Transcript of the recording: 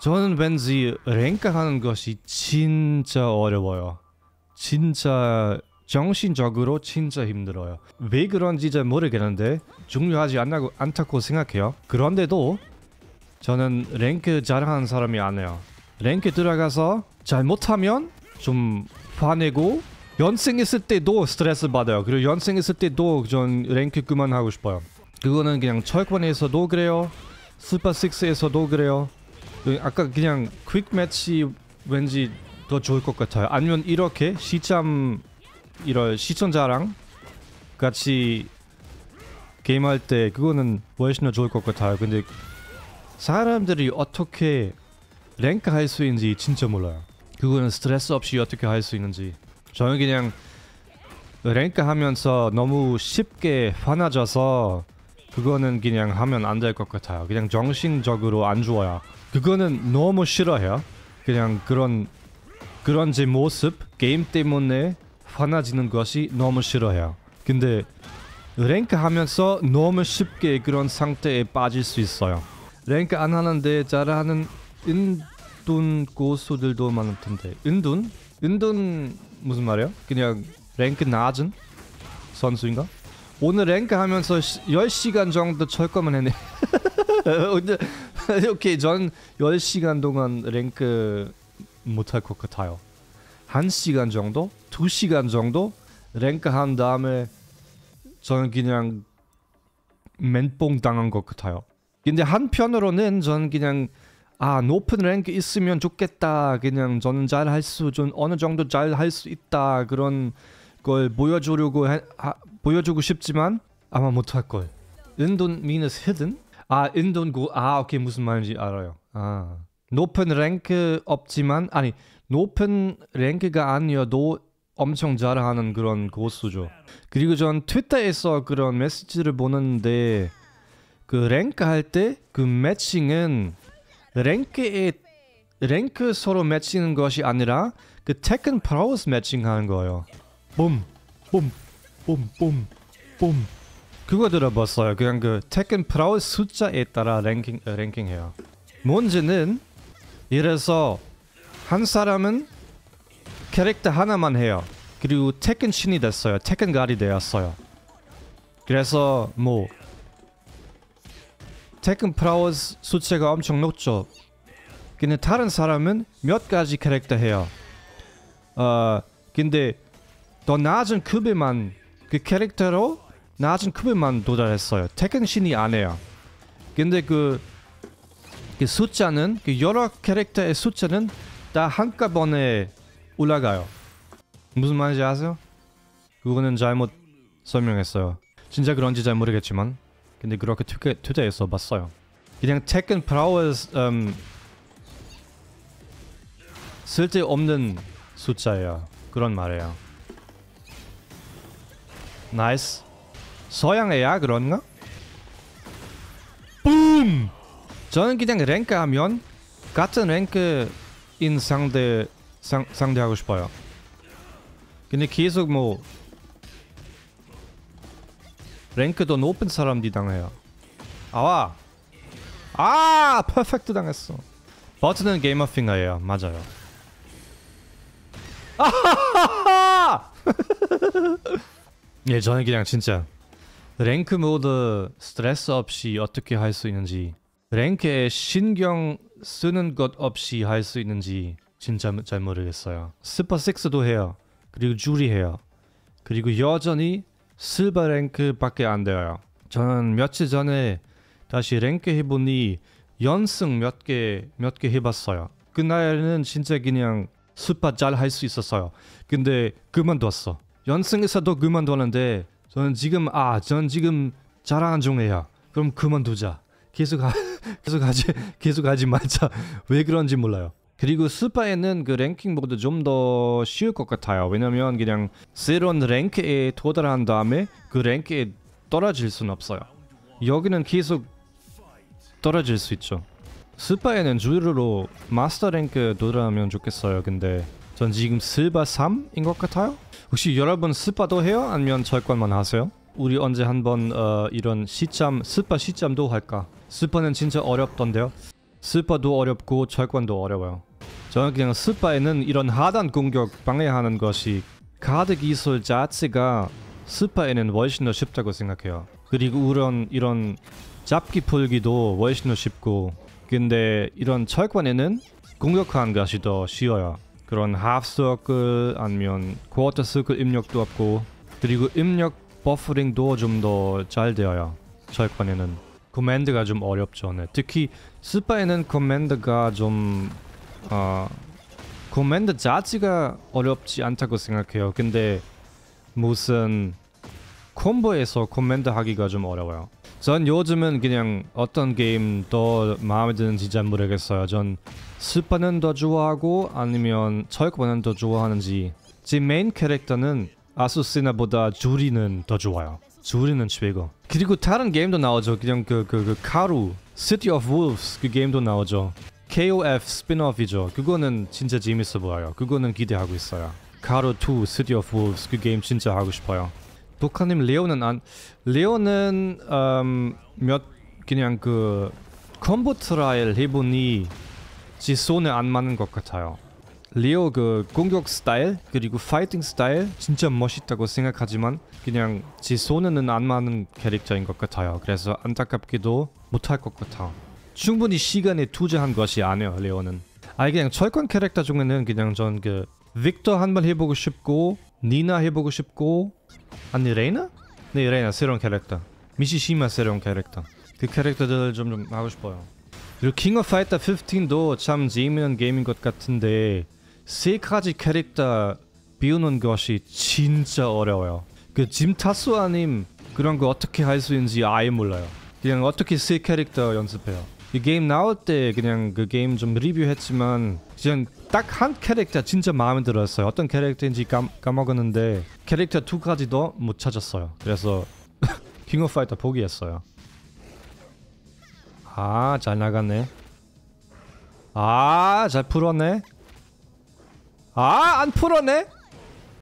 저는 왠지 랭크하는 것이 진짜 어려워요. 진짜 정신적으로 진짜 힘들어요. 왜 그런지 잘 모르겠는데 중요하지 않다고, 않다고 생각해요. 그런데도 저는 랭크 잘하는 사람이 아니에요. 랭크 들어가서 잘 못하면 좀 화내고 연승 했을 때도 스트레스 받아요. 그리고 연승 했을 때도 전 랭크 그만하고 싶어요. 그거는 그냥 철권에서도 그래요. 슈퍼6에서도 그래요. 네, 아까 그냥 퀵 매치 왠지 더 좋을 것 같아요. 아니면 이렇게 시참 이런 시청자랑 같이 게임할 때 그거는 훨씬 더 좋을 것 같아요. 근데 사람들이 어떻게 랭크할 수 있는지 진짜 몰라요. 그거는 스트레스 없이 어떻게 할 수 있는지 저는 그냥 랭크하면서 너무 쉽게 화나져서 그거는 그냥 하면 안 될 것 같아요. 그냥 정신적으로 안 좋아요. 그거는 너무 싫어요. 그냥 그런 그런 제 모습 게임 때문에 화나지는 것이 너무 싫어요. 근데 랭크 하면서 너무 쉽게 그런 상태에 빠질 수 있어요. 랭크 안 하는데 잘하는 은둔 고수들도 많을텐데은둔은둔 무슨 말이야? 그냥 랭크 낮은 선수인가? 오늘 랭크 하면서 10시간 정도 철거만 했네. 오케이, 전 10시간 동안 랭크 못할 것 같아요. 1시간 정도? 2시간 정도? 랭크 한 다음에 저는 그냥 멘붕 당한 것 같아요. 근데 한편으로는 저는 그냥 아 높은 랭크 있으면 좋겠다 그냥 저는 잘할수좀 어느 정도 잘 할 수 있다 그런 걸 보여주려고 해, 하, 보여주고 싶지만 아마 못할 걸. 인돈 minus hidden. 아 인돈 고. 아 오케이 무슨 말인지 알아요. 아 높은 랭크 없지만 아니 높은 랭크가 아니어도 엄청 잘하는 그런 고수죠. 그리고 전 트위터에서 그런 메시지를 보는데 그 랭크 할때 그 매칭은 랭크에 랭크 서로 매치는 것이 아니라 그 테큰 프라우스 매칭하는 거예요. 붐, 붐, 뽐뽐 뽐 그거 들어봤어요 그냥 그 테켄 프라우 숫자에 따라 랭킹 어, 랭킹해요 뭔지는 이래서 한 사람은 캐릭터 하나만 해요 그리고 테켄 신이 됐어요 테켄 가리 되었어요 그래서 뭐 테켄 프라우 숫자가 엄청 높죠 근데 다른 사람은 몇 가지 캐릭터 해요 어 근데 더 낮은 급에만 그 캐릭터로 낮은 급에만 도달했어요. 테켄 신이 아니에요. 근데 그, 그 숫자는 그 여러 캐릭터의 숫자는 다 한꺼번에 올라가요. 무슨 말인지 아세요? 그거는 잘못 설명했어요. 진짜 그런지 잘 모르겠지만 근데 그렇게 투게, 투자해서 봤어요. 그냥 테켄 브라워 음, 쓸데없는 숫자예요. 그런 말이에요. 나이스 서양애야 그런가? 붐! 저는 그냥 랭크 하면 같은 랭크인 상대 상, 상대하고 싶어요. 근데 계속 뭐 랭크도 높은 사람들이 당해요. 아와! 아! 퍼펙트 당했어. 버튼은 게이머핑어예요. 맞아요. 아하하하! 예, 저는 그냥 진짜 랭크 모드 스트레스 없이 어떻게 할 수 있는지 랭크에 신경 쓰는 것 없이 할 수 있는지 진짜 잘 모르겠어요. 스파 스도 해요. 그리고 줄이 해요. 그리고 여전히 실버 랭크밖에 안 돼요. 저는 며칠 전에 다시 랭크 해보니 연승 몇 개 몇 개 해봤어요. 그날은 진짜 그냥 스파 잘 할 수 있었어요. 근데 그만뒀어. 연승에서도 그만두는데 저는 지금 아, 저는 지금 자랑한 중이에요 그럼 그만두자. 계속 하, 계속 하지 계속 하지 말자. 왜 그런지 몰라요. 그리고 스파에는 그 랭킹보다 좀더 쉬울 것 같아요. 왜냐면 그냥 새로운 랭크에 도달한 다음에 그 랭크에 떨어질 순 없어요. 여기는 계속 떨어질 수 있죠. 스파에는 주로 마스터 랭크 도달하면 좋겠어요. 근데 전 지금 슬바 3인 것 같아요? 혹시 여러분 슬바도 해요? 아니면 절관만 하세요? 우리 언제 한번 어, 이런 시참 슬바 시참도 할까? 슬바는 진짜 어렵던데요? 슬바도 어렵고 절관도 어려워요 저는 그냥 슬바에는 이런 하단 공격 방해하는 것이 카드 기술 자체가 슬바에는 훨씬 더 쉽다고 생각해요 그리고 이런 이런 잡기 풀기도 훨씬 더 쉽고 근데 이런 철권에는 공격하는 것이 더 쉬워요 그런 하프서클 아니면 쿼터서클 입력도 없고 그리고 입력 버퍼링도 좀 더 잘되어야철권에는 커맨드가 좀 어렵죠 네. 특히 스파에는 커맨드가 좀 어, 커맨드 자체가 어렵지 않다고 생각해요 근데 무슨 콤보에서 커맨드 하기가 좀 어려워요 전 요즘은 그냥 어떤 게임 더 마음에 드는지 잘 모르겠어요. 전 스파는 더 좋아하고 아니면 철권은 더 좋아하는지 제 메인 캐릭터는 아수스나보다 주리는 더 좋아요. 주리는 최고. 그리고 다른 게임도 나오죠. 그냥 그, 그, 그 카루, City of Wolves 그 게임도 나오죠. KOF 스피노프이죠. 그거는 진짜 재밌어 보여요. 그거는 기대하고 있어요. 카루 2, City of Wolves 그 게임 진짜 하고 싶어요. 북한님 레오는 안 레오는 음, 몇 그냥 그 컴보 트라이를 해보니 지 손에 안 맞는 것 같아요. 레오 그 공격 스타일 그리고 파이팅 스타일 진짜 멋있다고 생각하지만 그냥 지 손에는 안 맞는 캐릭터인 것 같아요. 그래서 안타깝게도 못할 것 같아요. 충분히 시간에 투자한 것이 아니에요 레오는. 아 그냥 철권 캐릭터 중에는 그냥 전 그 빅터 한번 해보고 싶고 니나 해보고 싶고 아니 레이나? 네 레이나 새로운 캐릭터 미시시마 새로운 캐릭터 그 캐릭터들 좀, 좀 하고 싶어요 그리고 킹 오브 파이터 15도 참 재미있는 게임인 것 같은데 세 가지 캐릭터 비우는 것이 진짜 어려워요 그짐 타수아님 그런 거 어떻게 할 수 있는지 아예 몰라요 그냥 어떻게 세 캐릭터 연습해요 이 게임 나올 때 그냥 그 게임 좀 리뷰했지만 그냥 딱한 캐릭터 진짜 마음에 들었어요 어떤 캐릭터인지 까, 까먹었는데 캐릭터 두 가지도 못 찾았어요 그래서 킹 오브 파이터 포기했어요 아 잘 나갔네 아 잘 풀었네 아 안 풀었네